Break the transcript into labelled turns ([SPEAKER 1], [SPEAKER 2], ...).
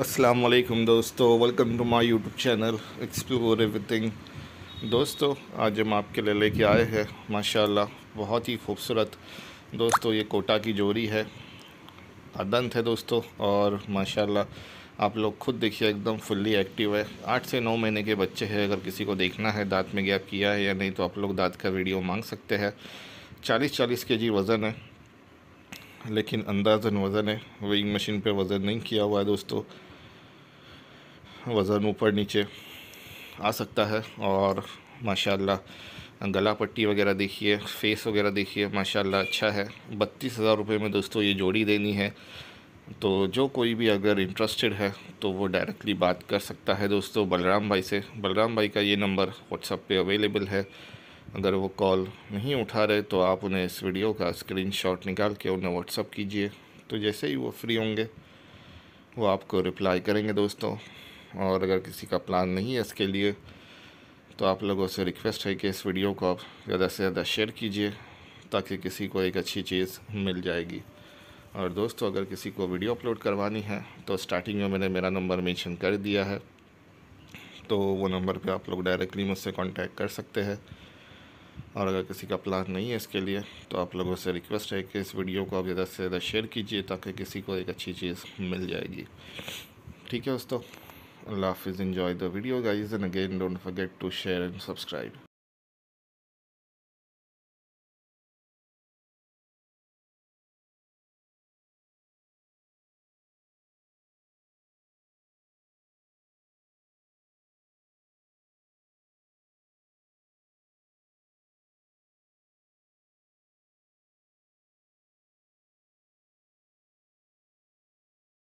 [SPEAKER 1] असलकम दोस्तों welcome to my YouTube channel explore everything
[SPEAKER 2] दोस्तों आज हम आपके लिए लेके आए हैं माशाल्लाह बहुत ही खूबसूरत दोस्तों ये कोटा की जोड़ी है अदंत है दोस्तों और माशाल्लाह आप लोग खुद देखिए एकदम फुल्ली एक्टिव है आठ से नौ महीने के बच्चे हैं अगर किसी को देखना है दांत में गैप किया है या नहीं तो आप लोग दांत का वीडियो मांग सकते हैं चालीस चालीस के जी वज़न है लेकिन अंदाजन वज़न है वेइंग मशीन पे वज़न नहीं किया हुआ है दोस्तों वज़न ऊपर नीचे आ सकता है और माशाल्लाह गला पट्टी वगैरह देखिए फेस वगैरह देखिए माशाल्लाह अच्छा है बत्तीस हज़ार रुपये में दोस्तों ये जोड़ी देनी है तो जो कोई भी अगर इंटरेस्टेड है तो वो डायरेक्टली बात कर सकता है दोस्तों बलराम भाई से बलराम भाई का ये नंबर व्हाट्सअप पर अवेलेबल है अगर वो कॉल नहीं उठा रहे तो आप उन्हें इस वीडियो का स्क्रीनशॉट निकाल के उन्हें व्हाट्सअप कीजिए तो जैसे ही वो फ्री होंगे वो आपको रिप्लाई करेंगे दोस्तों और अगर किसी का प्लान नहीं है इसके लिए तो आप लोगों से रिक्वेस्ट है कि इस वीडियो को आप ज़्यादा से ज़्यादा शेयर कीजिए ताकि किसी को एक अच्छी चीज़ मिल जाएगी और दोस्तों अगर किसी को वीडियो अपलोड करवानी है तो स्टार्टिंग में मैंने मेरा नंबर मेंशन कर दिया है तो वो नंबर पे आप लोग डायरेक्टली मुझसे कांटेक्ट कर सकते हैं और अगर किसी का प्लान नहीं है इसके लिए तो आप लोगों से रिक्वेस्ट है कि इस वीडियो को आप ज़्यादा से ज़्यादा शेयर कीजिए ताकि किसी को एक अच्छी चीज़ मिल जाएगी ठीक है दोस्तों अल्लाह हाफिज़ enjoy the video guys and again don't forget
[SPEAKER 1] to share and subscribe